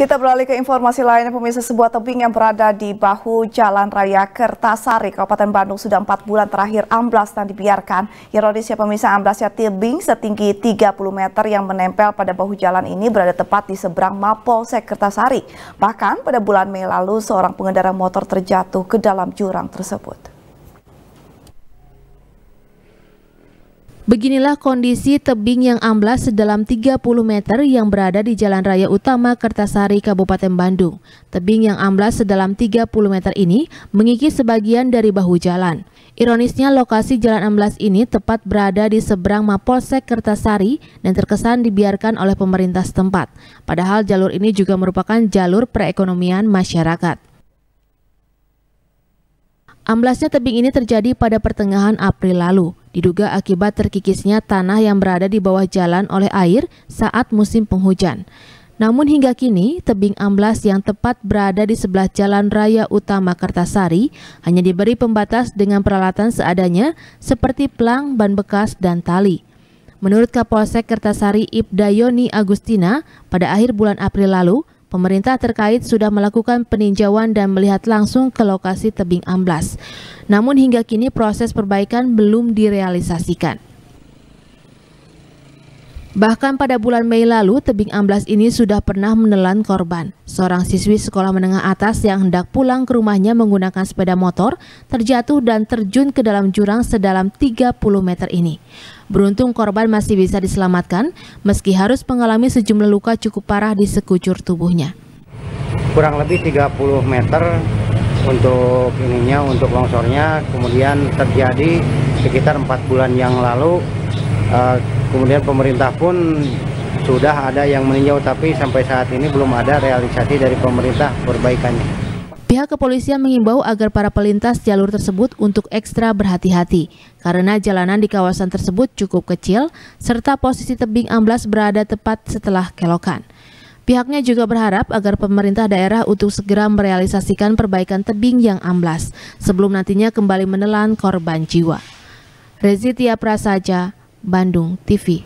Kita beralih ke informasi lain, pemirsa sebuah tebing yang berada di bahu Jalan Raya Kertasari, Kabupaten Bandung sudah empat bulan terakhir amblas dan dibiarkan. Ironisnya pemirsa amblasnya tebing setinggi 30 meter yang menempel pada bahu jalan ini berada tepat di seberang Mapolsek Kertasari. Bahkan pada bulan Mei lalu seorang pengendara motor terjatuh ke dalam jurang tersebut. Beginilah kondisi tebing yang amblas sedalam 30 meter yang berada di Jalan Raya Utama Kertasari, Kabupaten Bandung. Tebing yang amblas sedalam 30 meter ini mengikis sebagian dari bahu jalan. Ironisnya lokasi jalan amblas ini tepat berada di seberang Mapolsek Kertasari dan terkesan dibiarkan oleh pemerintah setempat. Padahal jalur ini juga merupakan jalur perekonomian masyarakat. Amblasnya tebing ini terjadi pada pertengahan April lalu, diduga akibat terkikisnya tanah yang berada di bawah jalan oleh air saat musim penghujan. Namun hingga kini, tebing amblas yang tepat berada di sebelah jalan raya utama Kertasari hanya diberi pembatas dengan peralatan seadanya seperti pelang, ban bekas, dan tali. Menurut Kapolsek Kertasari Ibda Yoni Agustina, pada akhir bulan April lalu, Pemerintah terkait sudah melakukan peninjauan dan melihat langsung ke lokasi tebing amblas. Namun hingga kini proses perbaikan belum direalisasikan. Bahkan pada bulan Mei lalu, tebing amblas ini sudah pernah menelan korban. Seorang siswi sekolah menengah atas yang hendak pulang ke rumahnya menggunakan sepeda motor, terjatuh dan terjun ke dalam jurang sedalam 30 meter ini. Beruntung korban masih bisa diselamatkan, meski harus mengalami sejumlah luka cukup parah di sekucur tubuhnya. Kurang lebih 30 meter untuk ininya, untuk longsornya, kemudian terjadi sekitar 4 bulan yang lalu uh, kemudian pemerintah pun sudah ada yang meninjau tapi sampai saat ini belum ada realisasi dari pemerintah perbaikannya. Pihak kepolisian mengimbau agar para pelintas jalur tersebut untuk ekstra berhati-hati karena jalanan di kawasan tersebut cukup kecil serta posisi tebing amblas berada tepat setelah kelokan. Pihaknya juga berharap agar pemerintah daerah untuk segera merealisasikan perbaikan tebing yang amblas sebelum nantinya kembali menelan korban jiwa. Rezitia Prasaja, Bandung TV.